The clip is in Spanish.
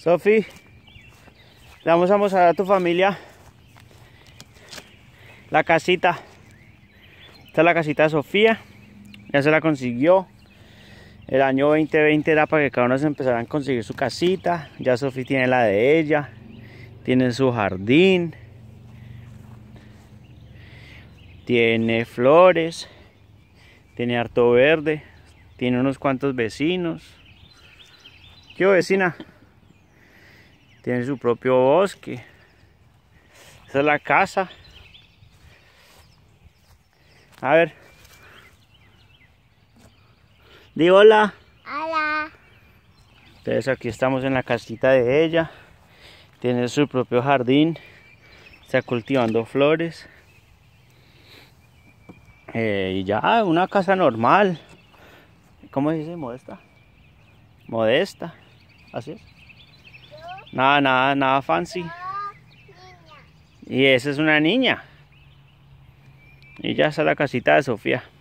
Sofi, le vamos a mostrar a tu familia la casita. Esta es la casita de Sofía. Ya se la consiguió. El año 2020 era para que cada uno se empezara a conseguir su casita. Ya Sofía tiene la de ella. Tiene su jardín. Tiene flores. Tiene harto verde. Tiene unos cuantos vecinos. ¿Qué vecina? Tiene su propio bosque. Esa es la casa. A ver. Di hola. Hola. Entonces aquí estamos en la casita de ella. Tiene su propio jardín. Está cultivando flores. Eh, y ya, una casa normal. ¿Cómo se dice modesta? Modesta. Así es. Nada, nada, nada fancy. Y esa es una niña. Y ya está la casita de Sofía.